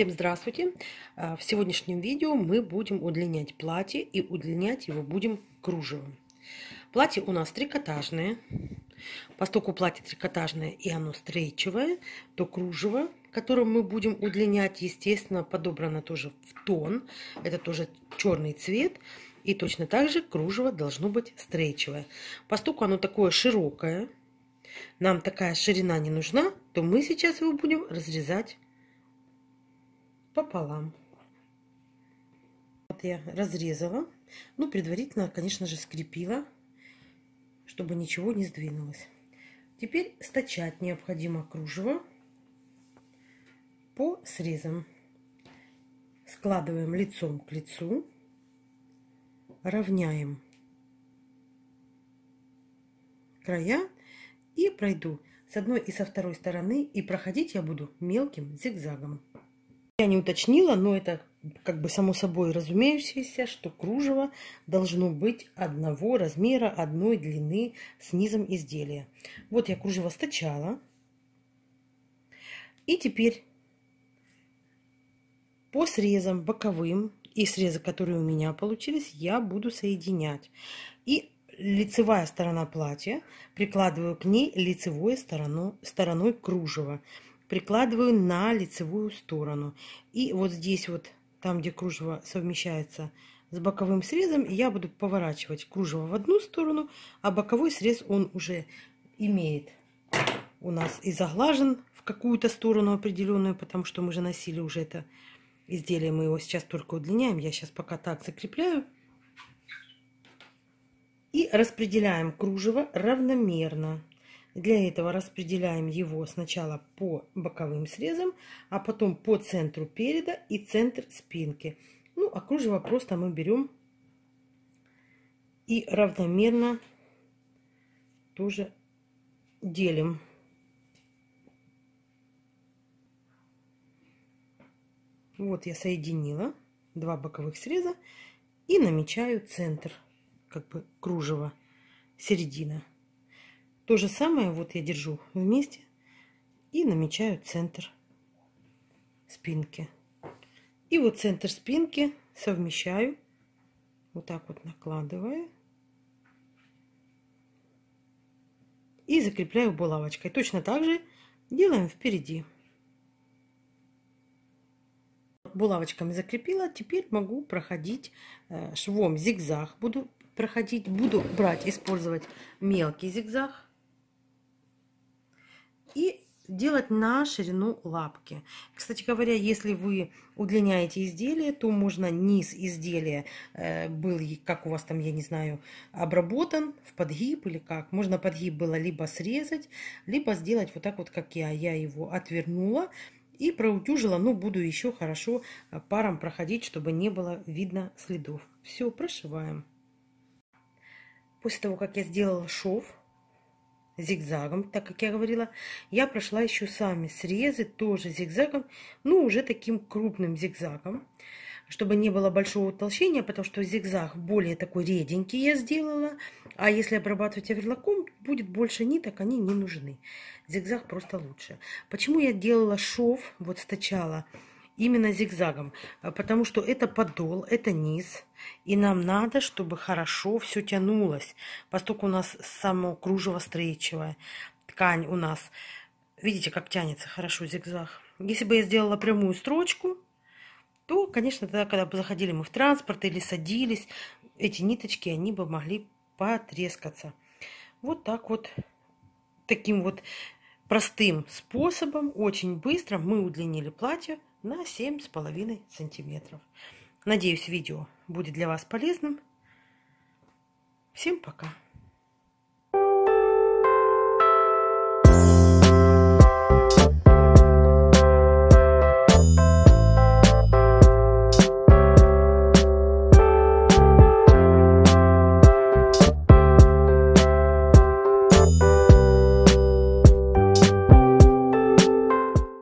Всем здравствуйте! А, в сегодняшнем видео мы будем удлинять платье и удлинять его будем кружевом. Платье у нас трикотажное. Поскольку платье трикотажное и оно стрейчевое, то кружево, которым мы будем удлинять, естественно, подобрано тоже в тон. Это тоже черный цвет. И точно так же кружево должно быть стрейчевое. Поскольку оно такое широкое, нам такая ширина не нужна, то мы сейчас его будем разрезать пополам. Вот я разрезала. Ну, предварительно, конечно же, скрепила, чтобы ничего не сдвинулось. Теперь стачать необходимо кружево по срезам. Складываем лицом к лицу, равняем края и пройду с одной и со второй стороны и проходить я буду мелким зигзагом. Я не уточнила, но это как бы само собой разумеющееся, что кружево должно быть одного размера, одной длины с низом изделия. Вот я кружево стачала. И теперь по срезам боковым и срезы, которые у меня получились, я буду соединять. И лицевая сторона платья прикладываю к ней лицевой сторону, стороной кружева прикладываю на лицевую сторону. И вот здесь вот, там где кружево совмещается с боковым срезом, я буду поворачивать кружево в одну сторону, а боковой срез он уже имеет у нас и заглажен в какую-то сторону определенную, потому что мы же носили уже это изделие, мы его сейчас только удлиняем. Я сейчас пока так закрепляю. И распределяем кружево равномерно. Для этого распределяем его сначала по боковым срезам, а потом по центру переда и центр спинки. Ну, а кружево просто мы берем и равномерно тоже делим. Вот я соединила два боковых среза и намечаю центр, как бы кружево, середина. То же самое вот я держу вместе и намечаю центр спинки. И вот центр спинки совмещаю, вот так вот накладываю. И закрепляю булавочкой. Точно так же делаем впереди. Булавочками закрепила. Теперь могу проходить э, швом зигзаг. Буду проходить, буду брать, использовать мелкий зигзаг и делать на ширину лапки. Кстати говоря, если вы удлиняете изделие, то можно низ изделия э, был, как у вас там, я не знаю, обработан в подгиб или как. Можно подгиб было либо срезать, либо сделать вот так вот, как я. Я его отвернула и проутюжила, но буду еще хорошо э, паром проходить, чтобы не было видно следов. Все, прошиваем. После того, как я сделала шов, зигзагом, так как я говорила. Я прошла еще сами срезы, тоже зигзагом, ну уже таким крупным зигзагом, чтобы не было большого утолщения, потому что зигзаг более такой реденький я сделала. А если обрабатывать оверлоком, будет больше ниток, они не нужны. Зигзаг просто лучше. Почему я делала шов, вот сначала именно зигзагом, э, потому что это подол, это низ, и нам надо, чтобы хорошо все тянулось, поскольку у нас само кружево стрейчевое, ткань у нас, видите, как тянется хорошо зигзаг. Если бы я сделала прямую строчку, то, конечно, тогда, когда бы заходили мы в транспорт или садились, эти ниточки, они бы могли потрескаться. Вот так вот, таким вот простым способом, очень быстро мы удлинили платье, на 7,5 сантиметров. Надеюсь, видео будет для вас полезным. Всем пока!